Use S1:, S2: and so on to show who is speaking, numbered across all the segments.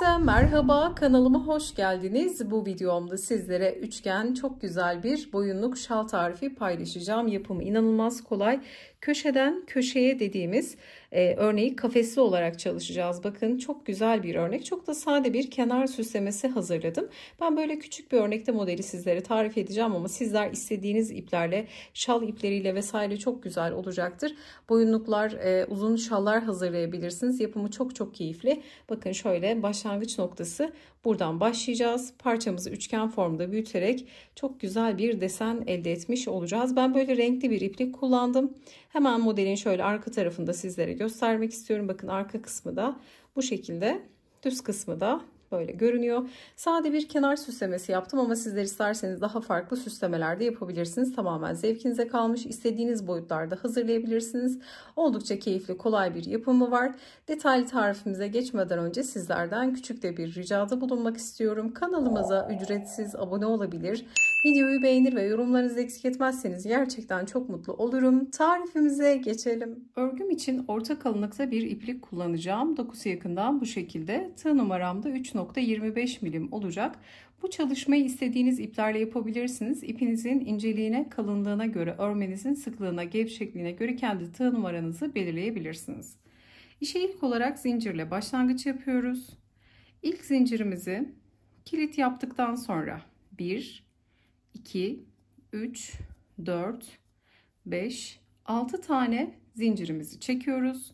S1: Herkese merhaba kanalıma hoş geldiniz. Bu videomda sizlere üçgen çok güzel bir boyunluk şal tarifi paylaşacağım. Yapımı inanılmaz kolay. Köşeden köşeye dediğimiz e, örneği kafesli olarak çalışacağız. Bakın çok güzel bir örnek. Çok da sade bir kenar süslemesi hazırladım. Ben böyle küçük bir örnekte modeli sizlere tarif edeceğim ama sizler istediğiniz iplerle, şal ipleriyle vesaire çok güzel olacaktır. Boyunluklar, e, uzun şallar hazırlayabilirsiniz. Yapımı çok çok keyifli. Bakın şöyle başlangıç noktası buradan başlayacağız. Parçamızı üçgen formda büyüterek çok güzel bir desen elde etmiş olacağız. Ben böyle renkli bir iplik kullandım. Hemen modelin şöyle arka tarafında sizlere göstermek istiyorum. Bakın arka kısmı da bu şekilde düz kısmı da böyle görünüyor. Sade bir kenar süslemesi yaptım ama sizler isterseniz daha farklı süslemeler de yapabilirsiniz. Tamamen zevkinize kalmış. İstediğiniz boyutlarda hazırlayabilirsiniz. Oldukça keyifli, kolay bir yapımı var. Detaylı tarifimize geçmeden önce sizlerden küçük de bir ricada bulunmak istiyorum. Kanalımıza ücretsiz abone olabilir Videoyu beğenir ve yorumlarınızı eksik etmezseniz gerçekten çok mutlu olurum. Tarifimize geçelim. Örgüm için orta kalınlıkta bir iplik kullanacağım. Dokusu yakından bu şekilde. Tığ numaram da 3.25 milim olacak. Bu çalışmayı istediğiniz iplerle yapabilirsiniz. İpinizin inceliğine, kalınlığına göre, örmenizin sıklığına, gevşekliğine göre kendi tığ numaranızı belirleyebilirsiniz. İşe ilk olarak zincirle başlangıç yapıyoruz. İlk zincirimizi kilit yaptıktan sonra 1 2, 3, 4, 5, 6 tane zincirimizi çekiyoruz.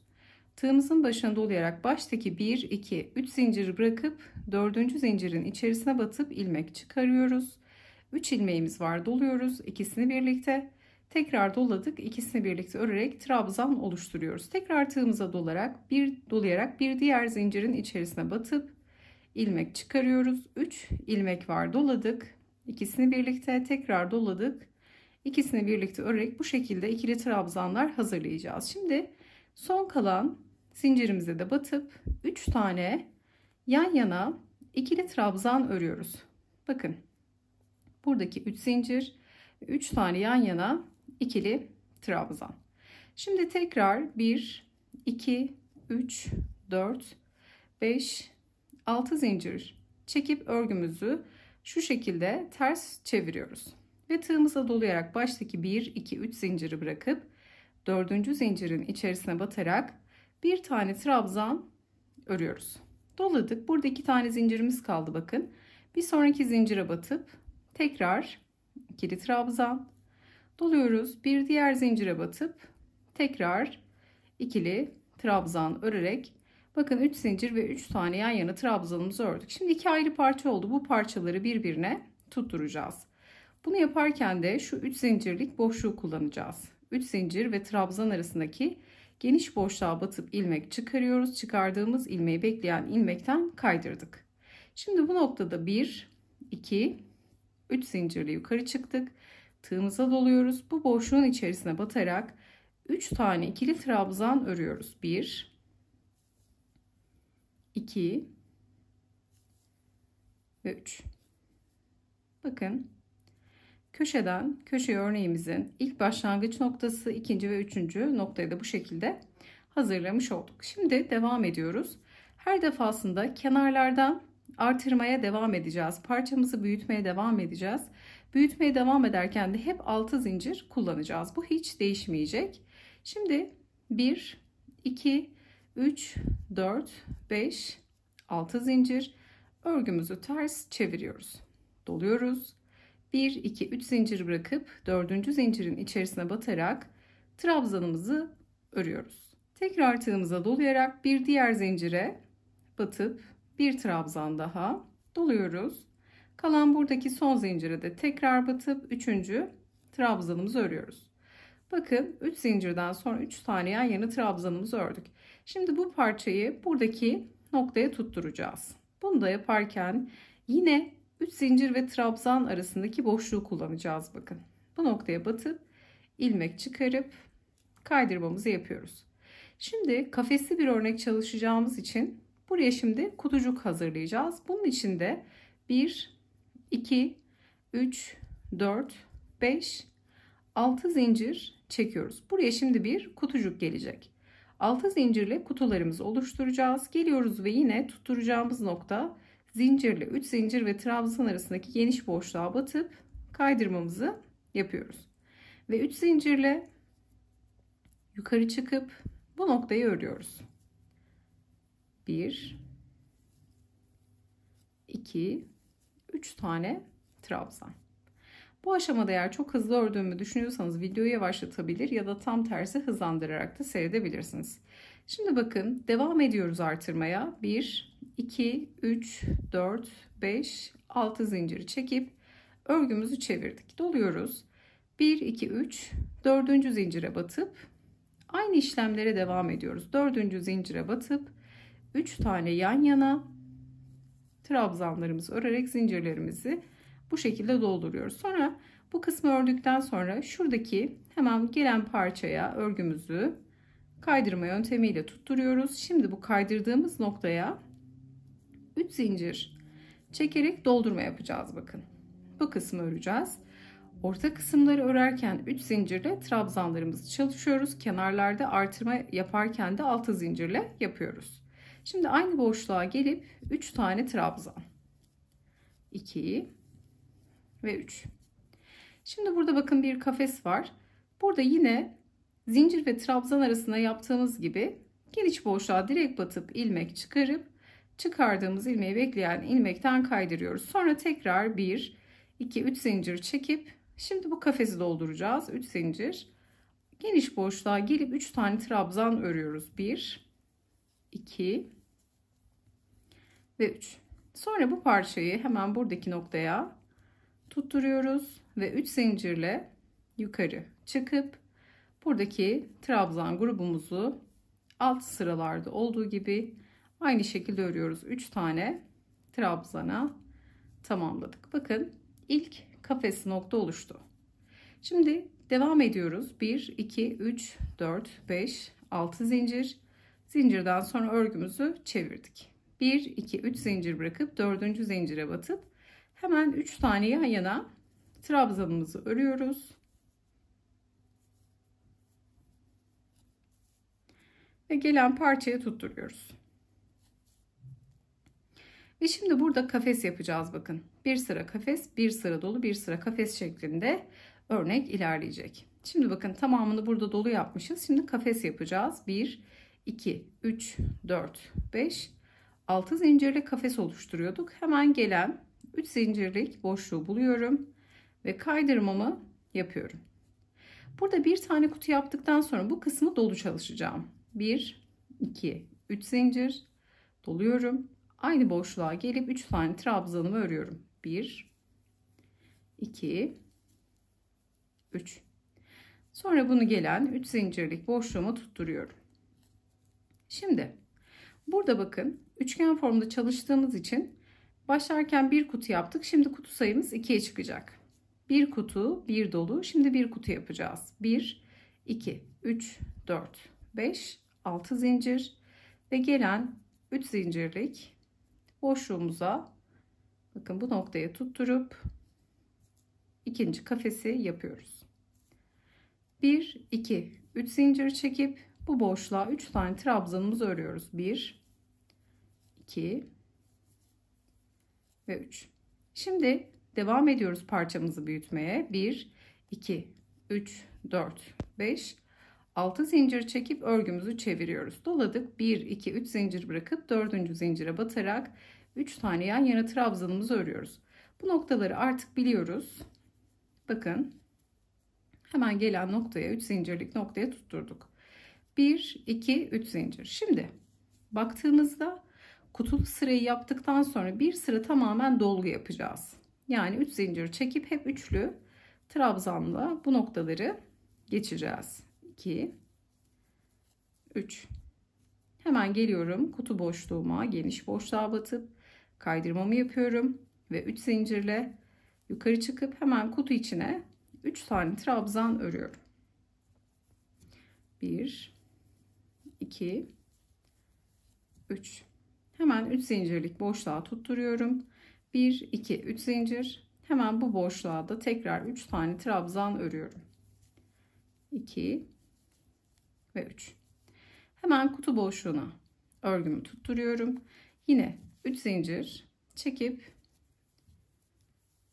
S1: Tığımızın başına dolayarak baştaki 1, 2, 3 zinciri bırakıp 4. zincirin içerisine batıp ilmek çıkarıyoruz. 3 ilmeğimiz var doluyoruz. ikisini birlikte tekrar doladık. ikisini birlikte örerek trabzan oluşturuyoruz. Tekrar tığımıza dolarak bir dolayarak bir diğer zincirin içerisine batıp ilmek çıkarıyoruz. 3 ilmek var doladık. İkisini birlikte tekrar doladık. İkisini birlikte örerek bu şekilde ikili trabzanlar hazırlayacağız. Şimdi son kalan zincirimize de batıp 3 tane yan yana ikili trabzan örüyoruz. Bakın buradaki 3 zincir 3 tane yan yana ikili trabzan. Şimdi tekrar 1 2 3 4 5 6 zincir çekip örgümüzü şu şekilde ters çeviriyoruz. Ve tığımıza dolayarak baştaki 1, 2, 3 zinciri bırakıp 4. zincirin içerisine batarak bir tane trabzan örüyoruz. Doladık. Burada iki tane zincirimiz kaldı bakın. Bir sonraki zincire batıp tekrar ikili trabzan doluyoruz. Bir diğer zincire batıp tekrar ikili trabzan örerek Bakın 3 zincir ve 3 tane yan yana trabzanımızı ördük. Şimdi iki ayrı parça oldu. Bu parçaları birbirine tutturacağız. Bunu yaparken de şu 3 zincirlik boşluğu kullanacağız. 3 zincir ve trabzan arasındaki geniş boşluğa batıp ilmek çıkarıyoruz. Çıkardığımız ilmeği bekleyen ilmekten kaydırdık. Şimdi bu noktada 1, 2, 3 zincirle yukarı çıktık. Tığımıza doluyoruz. Bu boşluğun içerisine batarak 3 tane ikili trabzan örüyoruz. 1, 2 ve 3. Bakın köşeden köşe örneğimizin ilk başlangıç noktası, ikinci ve üçüncü noktayı da bu şekilde hazırlamış olduk. Şimdi devam ediyoruz. Her defasında kenarlardan artırmaya devam edeceğiz. Parçamızı büyütmeye devam edeceğiz. Büyütmeye devam ederken de hep altı zincir kullanacağız. Bu hiç değişmeyecek. Şimdi 1, 2, 3, 4, 5, 6 zincir örgümüzü ters çeviriyoruz. Doluyoruz. 1, 2, 3 zincir bırakıp 4. zincirin içerisine batarak trabzanımızı örüyoruz. Tekrar tığımıza dolayarak bir diğer zincire batıp bir trabzan daha doluyoruz. Kalan buradaki son zincire de tekrar batıp 3. trabzanımızı örüyoruz. Bakın 3 zincirden sonra 3 tane yan yana trabzanımızı ördük. Şimdi bu parçayı buradaki noktaya tutturacağız. Bunu da yaparken yine 3 zincir ve trabzan arasındaki boşluğu kullanacağız bakın. Bu noktaya batıp ilmek çıkarıp kaydırmamızı yapıyoruz. Şimdi kafesli bir örnek çalışacağımız için buraya şimdi kutucuk hazırlayacağız. Bunun için de 1, 2, 3, 4, 5, 6 zincir çekiyoruz. Buraya şimdi bir kutucuk gelecek. Altı zincirli kutularımızı oluşturacağız. Geliyoruz ve yine tutturacağımız nokta zincirle 3 zincir ve trabzan arasındaki geniş boşluğa batıp kaydırmamızı yapıyoruz. Ve 3 zincirle yukarı çıkıp bu noktayı örüyoruz. 1 2 3 tane trabzan. Bu aşamada eğer çok hızlı ördüğümü düşünüyorsanız videoyu yavaşlatabilir ya da tam tersi hızlandırarak da seyredebilirsiniz. Şimdi bakın devam ediyoruz artırmaya. 1, 2, 3, 4, 5, 6 zinciri çekip örgümüzü çevirdik. Doluyoruz. 1, 2, 3, 4. zincire batıp aynı işlemlere devam ediyoruz. 4. zincire batıp 3 tane yan yana trabzanlarımızı örerek zincirlerimizi bu şekilde dolduruyoruz. Sonra bu kısmı ördükten sonra şuradaki hemen gelen parçaya örgümüzü kaydırma yöntemiyle tutturuyoruz. Şimdi bu kaydırdığımız noktaya 3 zincir çekerek doldurma yapacağız bakın. Bu kısmı öreceğiz. Orta kısımları örerken 3 zincirle trabzanlarımızı çalışıyoruz. Kenarlarda artırma yaparken de 6 zincirle yapıyoruz. Şimdi aynı boşluğa gelip 3 tane trabzan. 2 ve 3. Şimdi burada bakın bir kafes var. Burada yine zincir ve trabzan arasına yaptığımız gibi geniş boşluğa direkt batıp ilmek çıkarıp çıkardığımız ilmeği bekleyen ilmekten kaydırıyoruz. Sonra tekrar 1, 2, 3 zincir çekip şimdi bu kafesi dolduracağız. 3 zincir. Geniş boşluğa gelip 3 tane trabzan örüyoruz. 1, 2 ve 3. Sonra bu parçayı hemen buradaki noktaya tutturuyoruz ve 3 zincirle yukarı çıkıp buradaki trabzan grubumuzu alt sıralarda olduğu gibi aynı şekilde örüyoruz. 3 tane trabzana tamamladık. Bakın ilk kafes nokta oluştu. Şimdi devam ediyoruz. 1, 2, 3, 4, 5, 6 zincir. Zincirden sonra örgümüzü çevirdik. 1, 2, 3 zincir bırakıp 4. zincire batıp Hemen 3 tane yan yana trabzanımızı örüyoruz. Ve gelen parçayı tutturuyoruz. Ve şimdi burada kafes yapacağız bakın. Bir sıra kafes, bir sıra dolu, bir sıra kafes şeklinde örnek ilerleyecek. Şimdi bakın tamamını burada dolu yapmışız. Şimdi kafes yapacağız. 1, 2, 3, 4, 5, 6 zincirle kafes oluşturuyorduk. Hemen gelen 3 zincirlik boşluğu buluyorum ve kaydırmamı yapıyorum. Burada bir tane kutu yaptıktan sonra bu kısmı dolu çalışacağım. 1, 2, 3 zincir doluyorum. Aynı boşluğa gelip 3 tane trabzanımı örüyorum. 1, 2, 3. Sonra bunu gelen 3 zincirlik boşluğuma tutturuyorum. Şimdi burada bakın üçgen formda çalıştığımız için Başlarken bir kutu yaptık. Şimdi kutu sayımız 2'ye çıkacak. Bir kutu, bir dolu. Şimdi bir kutu yapacağız. 1, 2, 3, 4, 5, 6 zincir ve gelen 3 zincirlik boşluğumuza bakın bu noktaya tutturup ikinci kafesi yapıyoruz. 1, 2, 3 zincir çekip bu boşluğa 3 tane trabzanımızı örüyoruz. 1, 2, ve 3. Şimdi devam ediyoruz parçamızı büyütmeye. 1, 2, 3, 4, 5, 6 zincir çekip örgümüzü çeviriyoruz. Doladık 1, 2, 3 zincir bırakıp 4. zincire batarak 3 tane yan yana trabzanımızı örüyoruz. Bu noktaları artık biliyoruz. Bakın hemen gelen noktaya 3 zincirlik noktaya tutturduk. 1, 2, 3 zincir. Şimdi baktığımızda Kutulu sırayı yaptıktan sonra bir sıra tamamen dolgu yapacağız. Yani 3 zincir çekip hep üçlü trabzanla bu noktaları geçeceğiz. 2 3 Hemen geliyorum kutu boşluğuma geniş boşluğa batıp kaydırmamı yapıyorum ve 3 zincirle yukarı çıkıp hemen kutu içine 3 tane trabzan örüyorum. 1 2 3 Hemen 3 zincirlik boşluğa tutturuyorum. 1, 2, 3 zincir. Hemen bu boşluğa da tekrar 3 tane trabzan örüyorum. 2 ve 3. Hemen kutu boşluğuna örgümü tutturuyorum. Yine 3 zincir çekip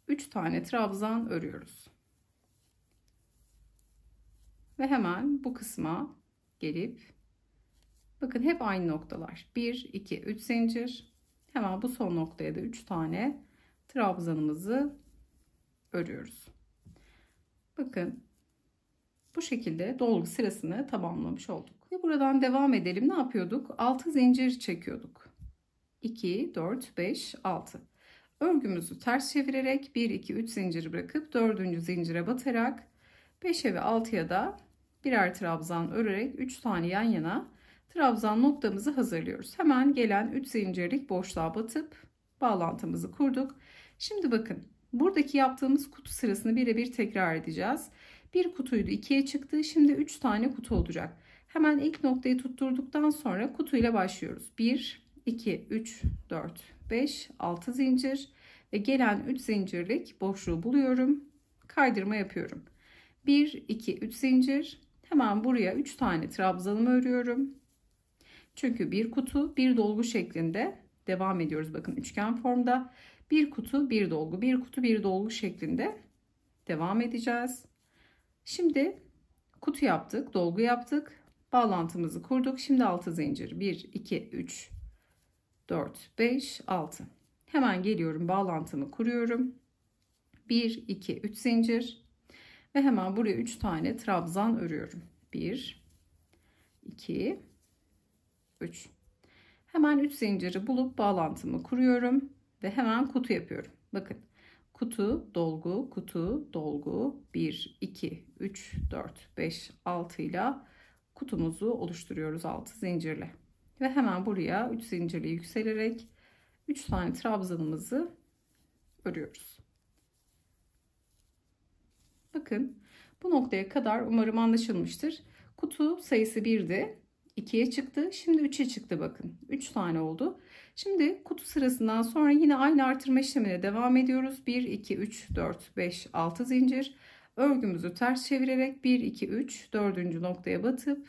S1: 3 tane trabzan örüyoruz. Ve hemen bu kısma gelip Bakın hep aynı noktalar. 1, 2, 3 zincir. Hemen bu son noktaya da 3 tane trabzanımızı örüyoruz. Bakın bu şekilde dolgu sırasını tamamlamış olduk. Ve buradan devam edelim. Ne yapıyorduk? 6 zincir çekiyorduk. 2, 4, 5, 6. Örgümüzü ters çevirerek 1, 2, 3 zincir bırakıp 4. zincire batarak 5'e ve 6'ya da birer trabzan örerek 3 tane yan yana trabzan noktamızı hazırlıyoruz. Hemen gelen 3 zincirlik boşluğa batıp bağlantımızı kurduk. Şimdi bakın buradaki yaptığımız kutu sırasını birebir tekrar edeceğiz. Bir kutuydu ikiye çıktı. Şimdi 3 tane kutu olacak. Hemen ilk noktayı tutturduktan sonra kutuyla başlıyoruz. 1, 2, 3, 4, 5, 6 zincir ve gelen 3 zincirlik boşluğu buluyorum. Kaydırma yapıyorum. 1, 2, 3 zincir. Hemen buraya 3 tane trabzanımı örüyorum. Çünkü bir kutu bir dolgu şeklinde devam ediyoruz. Bakın üçgen formda bir kutu bir dolgu bir kutu bir dolgu şeklinde devam edeceğiz. Şimdi kutu yaptık dolgu yaptık bağlantımızı kurduk. Şimdi 6 zincir 1 2 3 4 5 6 hemen geliyorum bağlantımı kuruyorum. 1 2 3 zincir ve hemen buraya 3 tane trabzan örüyorum. 1 2 3. Hemen 3 zinciri bulup bağlantımı kuruyorum ve hemen kutu yapıyorum. Bakın kutu, dolgu, kutu, dolgu 1, 2, 3, 4, 5, 6 ile kutumuzu oluşturuyoruz 6 zincirle. Ve hemen buraya 3 zincirle yükselerek 3 tane trabzanımızı örüyoruz. Bakın bu noktaya kadar umarım anlaşılmıştır. Kutu sayısı 1'di. 2'ye çıktı. Şimdi 3'e çıktı bakın. 3 tane oldu. Şimdi kutu sırasından sonra yine aynı artırma işlemine devam ediyoruz. 1, 2, 3, 4, 5, 6 zincir. Örgümüzü ters çevirerek 1, 2, 3, 4. noktaya batıp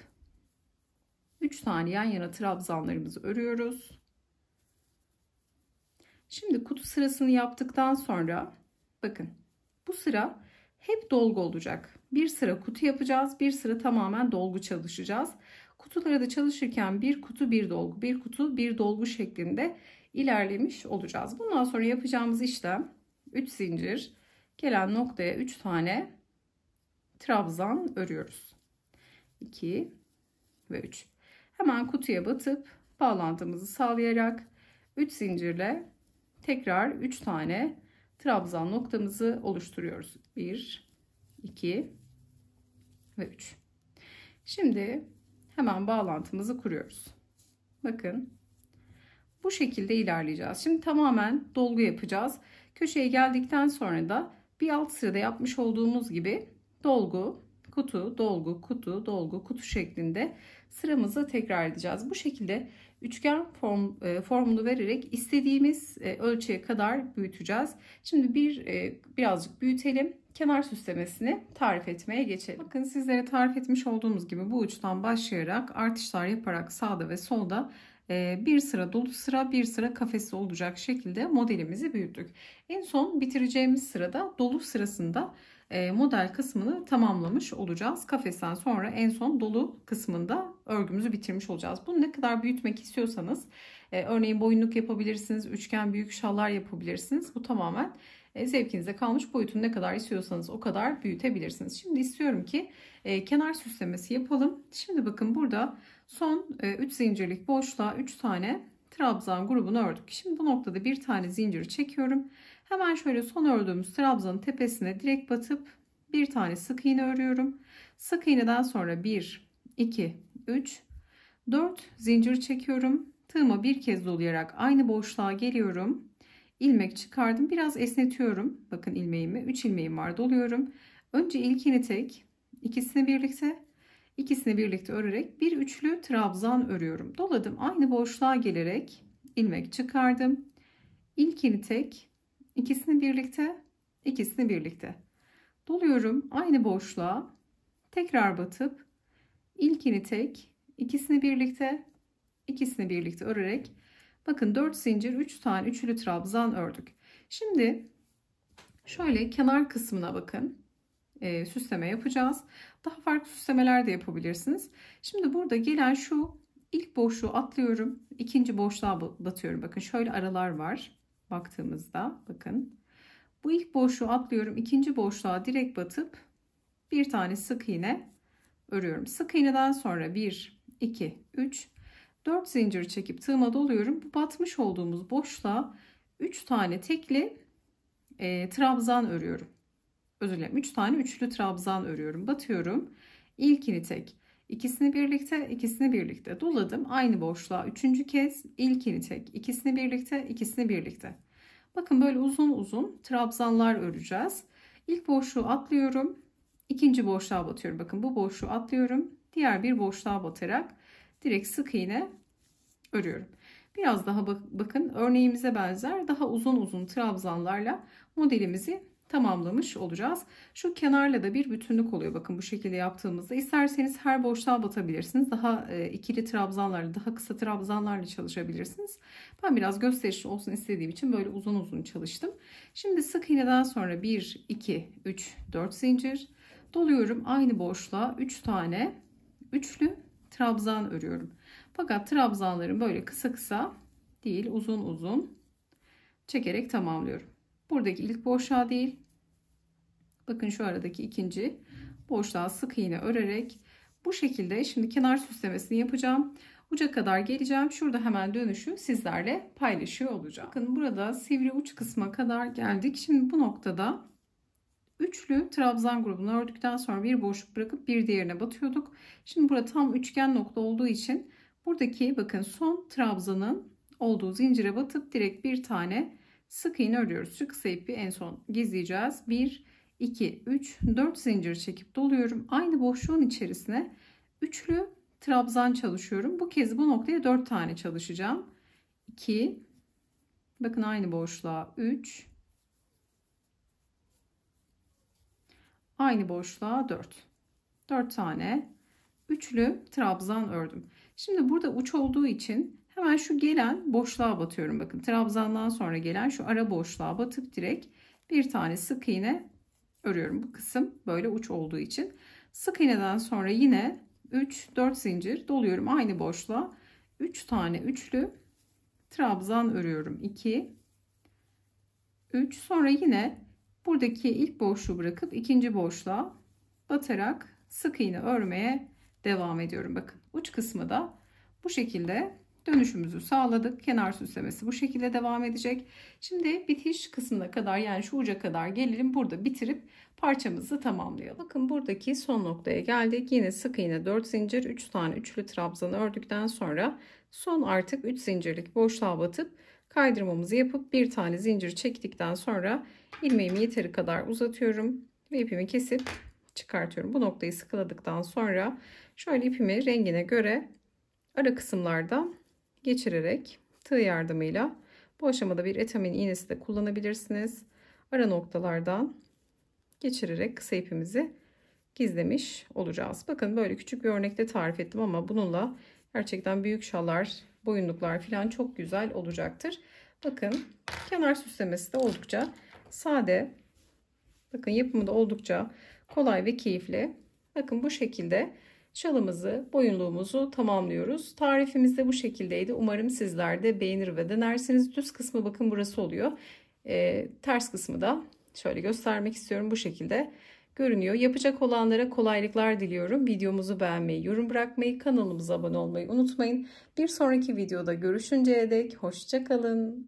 S1: 3 tane yan yana trabzanlarımızı örüyoruz. Şimdi kutu sırasını yaptıktan sonra bakın bu sıra hep dolgu olacak. Bir sıra kutu yapacağız, bir sıra tamamen dolgu çalışacağız. Kutulara da çalışırken bir kutu bir dolgu, bir kutu bir dolgu şeklinde ilerlemiş olacağız. Bundan sonra yapacağımız işlem 3 zincir gelen noktaya 3 tane trabzan örüyoruz. 2 ve 3. Hemen kutuya batıp bağlantımızı sağlayarak 3 zincirle tekrar 3 tane trabzan noktamızı oluşturuyoruz. 1 2 ve 3. Şimdi hemen bağlantımızı kuruyoruz. Bakın bu şekilde ilerleyeceğiz. Şimdi tamamen dolgu yapacağız. Köşeye geldikten sonra da bir alt sırada yapmış olduğumuz gibi dolgu, kutu, dolgu, kutu, dolgu, kutu şeklinde sıramızı tekrar edeceğiz. Bu şekilde üçgen form, e, formunu vererek istediğimiz e, ölçüye kadar büyüteceğiz. Şimdi bir e, birazcık büyütelim. Kenar süslemesini tarif etmeye geçelim. Bakın sizlere tarif etmiş olduğumuz gibi bu uçtan başlayarak artışlar yaparak sağda ve solda e, bir sıra dolu sıra bir sıra kafesi olacak şekilde modelimizi büyüttük. En son bitireceğimiz sırada dolu sırasında e, model kısmını tamamlamış olacağız. Kafesten sonra en son dolu kısmında örgümüzü bitirmiş olacağız. Bunu ne kadar büyütmek istiyorsanız e, örneğin boyunluk yapabilirsiniz, üçgen büyük şallar yapabilirsiniz. Bu tamamen e, zevkinize kalmış boyutunu ne kadar istiyorsanız o kadar büyütebilirsiniz. Şimdi istiyorum ki kenar süslemesi yapalım. Şimdi bakın burada son 3 zincirlik boşluğa 3 tane trabzan grubunu ördük. Şimdi bu noktada bir tane zinciri çekiyorum. Hemen şöyle son ördüğümüz trabzanın tepesine direkt batıp bir tane sık iğne örüyorum. Sık iğneden sonra 1, 2, 3, 4 zincir çekiyorum. Tığıma bir kez dolayarak aynı boşluğa geliyorum. İlmek çıkardım. Biraz esnetiyorum. Bakın ilmeğimi. 3 ilmeğim var. Doluyorum. Önce ilkini tek, ikisini birlikte, ikisini birlikte örerek bir üçlü trabzan örüyorum. Doladım. Aynı boşluğa gelerek ilmek çıkardım. İlkini tek, İkisini birlikte, ikisini birlikte. Doluyorum aynı boşluğa. Tekrar batıp ilkini tek, ikisini birlikte, ikisini birlikte örerek bakın 4 zincir 3 tane üçlü trabzan ördük. Şimdi şöyle kenar kısmına bakın. E, süsleme yapacağız. Daha farklı süslemeler de yapabilirsiniz. Şimdi burada gelen şu ilk boşluğu atlıyorum. ikinci boşluğa batıyorum. Bakın şöyle aralar var baktığımızda bakın bu ilk boşluğu atlıyorum ikinci boşluğa direkt batıp bir tane sık iğne örüyorum sık iğneden sonra 1 2 3 4 zincir çekip tığıma doluyorum bu batmış olduğumuz boşluğa 3 tane tekli e, trabzan örüyorum özür dilerim 3 tane üçlü trabzan örüyorum batıyorum ilkini tek İkisini birlikte, ikisini birlikte doladım. Aynı boşluğa üçüncü kez ilkini tek, ikisini birlikte, ikisini birlikte. Bakın böyle uzun uzun trabzanlar öreceğiz. İlk boşluğu atlıyorum. ikinci boşluğa batıyorum. Bakın bu boşluğu atlıyorum. Diğer bir boşluğa batarak direkt sık iğne örüyorum. Biraz daha bak bakın örneğimize benzer daha uzun uzun trabzanlarla modelimizi tamamlamış olacağız. Şu kenarla da bir bütünlük oluyor. Bakın bu şekilde yaptığımızda isterseniz her boşluğa batabilirsiniz. Daha e, ikili trabzanlarla, daha kısa trabzanlarla çalışabilirsiniz. Ben biraz gösterişli olsun istediğim için böyle uzun uzun çalıştım. Şimdi sık iğneden sonra 1 2 3 4 zincir doluyorum. Aynı boşluğa 3 tane üçlü trabzan örüyorum. Fakat trabzanların böyle kısa kısa değil, uzun uzun çekerek tamamlıyorum. Buradaki ilk boşluğa değil. Bakın şu aradaki ikinci boşluğa sık iğne örerek bu şekilde şimdi kenar süslemesini yapacağım. Uca kadar geleceğim. Şurada hemen dönüşü sizlerle paylaşıyor olacağım. Bakın burada sivri uç kısma kadar geldik. Şimdi bu noktada üçlü trabzan grubunu ördükten sonra bir boşluk bırakıp bir diğerine batıyorduk. Şimdi burada tam üçgen nokta olduğu için buradaki bakın son trabzanın olduğu zincire batıp direkt bir tane Sık iğne örüyoruz. Şu kısa ipi en son gizleyeceğiz. 1, 2, 3, 4 zincir çekip doluyorum. Aynı boşluğun içerisine üçlü trabzan çalışıyorum. Bu kez bu noktaya 4 tane çalışacağım. 2, bakın aynı boşluğa 3, aynı boşluğa 4. 4 tane üçlü trabzan ördüm. Şimdi burada uç olduğu için Hemen şu gelen boşluğa batıyorum. Bakın trabzandan sonra gelen şu ara boşluğa batıp direkt bir tane sık iğne örüyorum. Bu kısım böyle uç olduğu için. Sık iğneden sonra yine 3-4 zincir doluyorum aynı boşluğa. 3 tane üçlü trabzan örüyorum. 2 3 sonra yine buradaki ilk boşluğu bırakıp ikinci boşluğa batarak sık iğne örmeye devam ediyorum. Bakın uç kısmı da bu şekilde dönüşümüzü sağladık. Kenar süslemesi bu şekilde devam edecek. Şimdi bitiş kısmına kadar yani şu uca kadar gelelim. Burada bitirip parçamızı tamamlayalım. Bakın buradaki son noktaya geldik. Yine sık iğne 4 zincir 3 tane üçlü trabzanı ördükten sonra son artık 3 zincirlik boşluğa batıp kaydırmamızı yapıp bir tane zincir çektikten sonra ilmeğimi yeteri kadar uzatıyorum ve ipimi kesip çıkartıyorum. Bu noktayı sıkıladıktan sonra şöyle ipimi rengine göre ara kısımlarda geçirerek tığ yardımıyla bu aşamada bir etamin iğnesi de kullanabilirsiniz. Ara noktalardan geçirerek kısa ipimizi gizlemiş olacağız. Bakın böyle küçük bir örnekte tarif ettim ama bununla gerçekten büyük şalar, boyunluklar falan çok güzel olacaktır. Bakın kenar süslemesi de oldukça sade. Bakın yapımı da oldukça kolay ve keyifli. Bakın bu şekilde Çalımızı, boyunluğumuzu tamamlıyoruz. Tarifimiz de bu şekildeydi. Umarım sizler de beğenir ve denersiniz. Düz kısmı bakın burası oluyor. E, ters kısmı da şöyle göstermek istiyorum bu şekilde görünüyor. Yapacak olanlara kolaylıklar diliyorum. Videomuzu beğenmeyi, yorum bırakmayı, kanalımıza abone olmayı unutmayın. Bir sonraki videoda görüşünceye dek hoşçakalın.